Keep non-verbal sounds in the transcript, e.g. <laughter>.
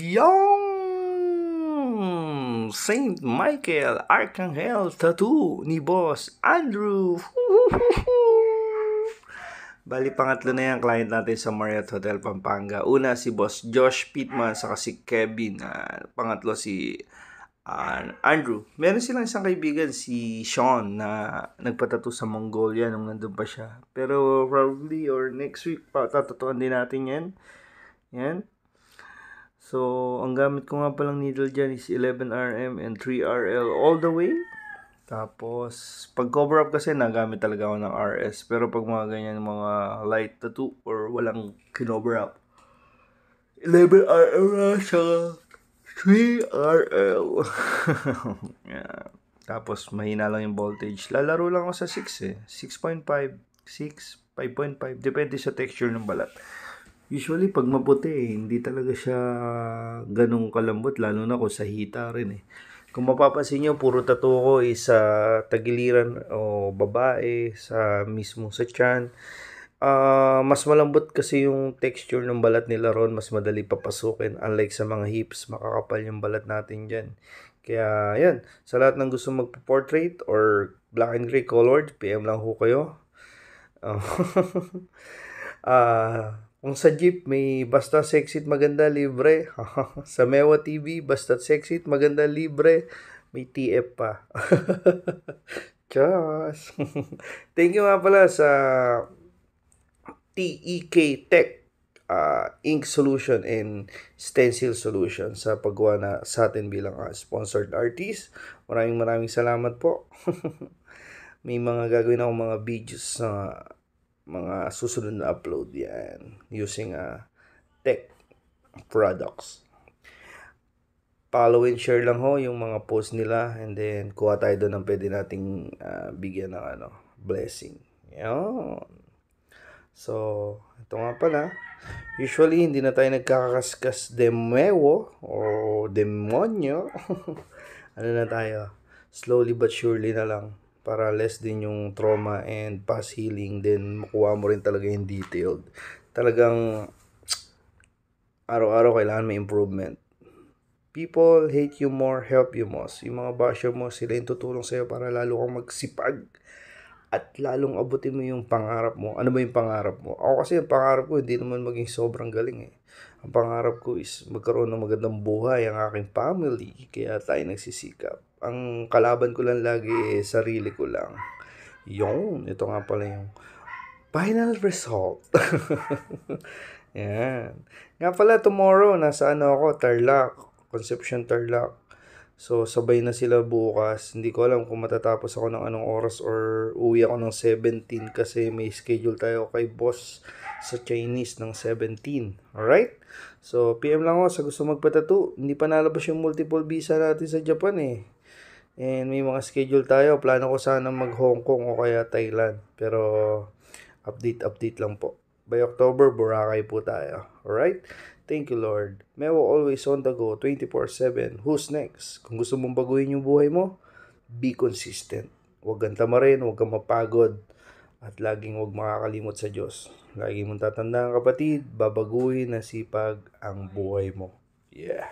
yung Saint Michael Archangel tattoo ni Boss Andrew. Bali, pangatlo na yung client natin sa Marriott Hotel Pampanga. Una, si Boss Josh Pittman, saka si Kevin. Uh, pangatlo, si uh, Andrew. Meron silang isang kaibigan, si Sean, na nagpatato sa Mongolia nung nandun pa siya. Pero probably or next week, pa patatutuan din natin yan. Yan. So, ang gamit ko nga palang needle dyan is 11RM and 3RL all the way. Tapos, pag cover up kasi, nagamit talaga ako ng RS. Pero pag mga ganyan, mga light tattoo or walang kinover up, 11RM na siya. 3RL. <laughs> yeah. Tapos, mahina lang yung voltage. Lalaro lang ako sa 6 eh. 6.5, 6, 5.5. Depende sa texture ng balat. Usually, pag maputi, eh, hindi talaga siya ganong kalambot, lalo na kung sa hita rin eh. Kung mapapansin nyo, puro tattoo ko is eh, sa tagiliran o babae, sa mismo sa chan. Uh, ah, mas malambot kasi yung texture ng balat nila ron, mas madali papasukin. Unlike sa mga hips, makakapal yung balat natin dyan. Kaya, yan. Sa lahat ng gusto magpa-portrait or black and gray colored, PM lang ho kayo. Uh, <laughs> uh, ang sa jeep may basta sexit maganda libre. <laughs> sa Mewa TV basta sexit maganda libre. May TF pa. <laughs> Chas. <laughs> Thank you nga pala sa TEK Tech uh, ah, ink solution and stencil solution sa paggawa na sa atin bilang uh, sponsored artist. Maraming maraming salamat po. May mga gagawin ako mga videos sa uh, mga susunod na upload yan using uh, tech products. Follow and share lang ho yung mga post nila and then kuha tayo doon ng pwede nating uh, bigyan ng ano, blessing. Yan. So, ito nga pala. Usually, hindi na tayo nagkakaskas demewo o demonyo. <laughs> ano na tayo? Slowly but surely na lang para less din yung trauma and past healing then makuha mo rin talaga yung detailed. Talagang araw-araw kailangan may improvement. People hate you more, help you most. Yung mga basher mo, sila yung tutulong sa'yo para lalo kang magsipag at lalong abutin mo yung pangarap mo. Ano ba yung pangarap mo? Ako kasi yung pangarap ko hindi naman maging sobrang galing eh. Ang pangarap ko is magkaroon ng magandang buhay ang aking family kaya tayo nagsisikap. Ang kalaban ko lang lagi eh, sarili ko lang. Yun, ito nga pala yung final result. <laughs> Yan. Nga pala tomorrow, nasa ano ako, Tarlac, Concepcion Tarlac. So, sabay na sila bukas. Hindi ko alam kung matatapos ako ng anong oras or uwi ako ng 17 kasi may schedule tayo kay boss sa Chinese ng 17. Alright? So, PM lang ako sa gusto magpatato. Hindi pa nalabas yung multiple visa natin sa Japan eh. And may mga schedule tayo. Plano ko sana mag Hong Kong o kaya Thailand. Pero, update-update lang po. By October, Boracay po tayo. Alright? Thank you, Lord. Mewo always on the go, 24-7. Who's next? Kung gusto mong baguhin yung buhay mo, be consistent. Huwag kang tamarin, huwag kang mapagod. At laging huwag makakalimot sa Diyos. Lagi mong tatandaan kapatid, babaguhin na sipag ang buhay mo. Yeah.